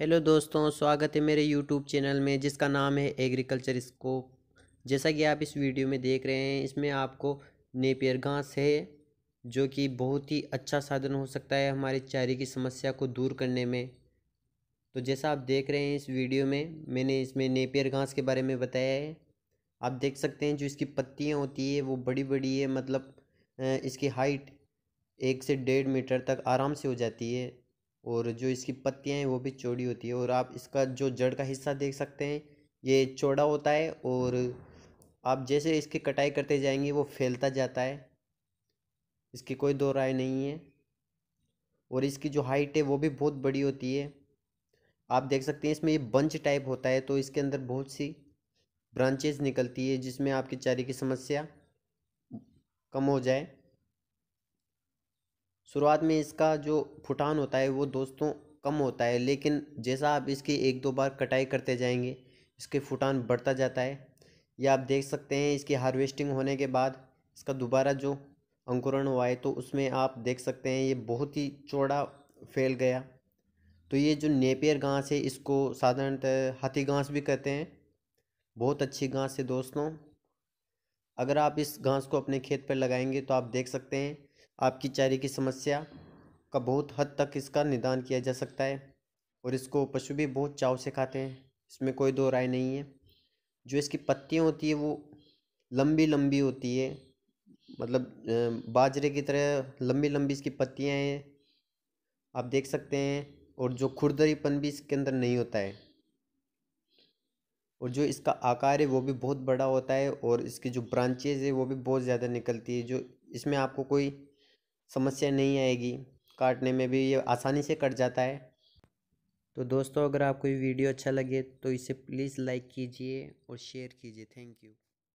hello दोस्तों स्वागत है मेरे यूट्यूब चैनल में जिसका नाम है एग्रीकल्चर स्कोप जैसा कि आप इस वीडियो में देख रहे हैं इसमें आपको नेपियर घास है जो कि बहुत ही अच्छा साधन हो सकता है हमारे चारे की समस्या को दूर करने में तो जैसा आप देख रहे हैं इस वीडियो में मैंने इसमें नेपियर घास के बारे में बताया है आप देख सकते हैं जो इसकी पत्तियाँ होती है वो बड़ी बड़ी है मतलब इसकी हाइट एक से डेढ़ मीटर तक आराम से हो जाती है और जो इसकी पत्तियाँ हैं वो भी चौड़ी होती है और आप इसका जो जड़ का हिस्सा देख सकते हैं ये चौड़ा होता है और आप जैसे इसकी कटाई करते जाएंगे वो फैलता जाता है इसकी कोई दो राय नहीं है और इसकी जो हाइट है वो भी बहुत बड़ी होती है आप देख सकते हैं इसमें ये बंच टाइप होता है तो इसके अंदर बहुत सी ब्रांचेज निकलती है जिसमें आपकी चारे की समस्या कम हो जाए शुरुआत में इसका जो फुटान होता है वो दोस्तों कम होता है लेकिन जैसा आप इसकी एक दो बार कटाई करते जाएंगे इसके फुटान बढ़ता जाता है या आप देख सकते हैं इसकी हार्वेस्टिंग होने के बाद इसका दोबारा जो अंकुरण हुआ है तो उसमें आप देख सकते हैं ये बहुत ही चौड़ा फैल गया तो ये जो नेपियर घास है इसको साधारणतः हाथी घास भी कहते हैं बहुत अच्छी घास है दोस्तों अगर आप इस घास को अपने खेत पर लगाएंगे तो आप देख सकते हैं आपकी चारे की समस्या का बहुत हद तक इसका निदान किया जा सकता है और इसको पशु भी बहुत चाव से खाते हैं इसमें कोई दो राय नहीं है जो इसकी पत्तियाँ होती है वो लंबी लंबी होती है मतलब बाजरे की तरह लंबी लंबी इसकी पत्तियाँ हैं आप देख सकते हैं और जो खुरदरीपन भी इसके अंदर नहीं होता है और जो इसका आकार है वो भी बहुत बड़ा होता है और इसकी जो ब्रांचेज है वो भी बहुत ज़्यादा निकलती है जो इसमें आपको कोई समस्या नहीं आएगी काटने में भी ये आसानी से कट जाता है तो दोस्तों अगर आपको ये वीडियो अच्छा लगे तो इसे प्लीज़ लाइक कीजिए और शेयर कीजिए थैंक यू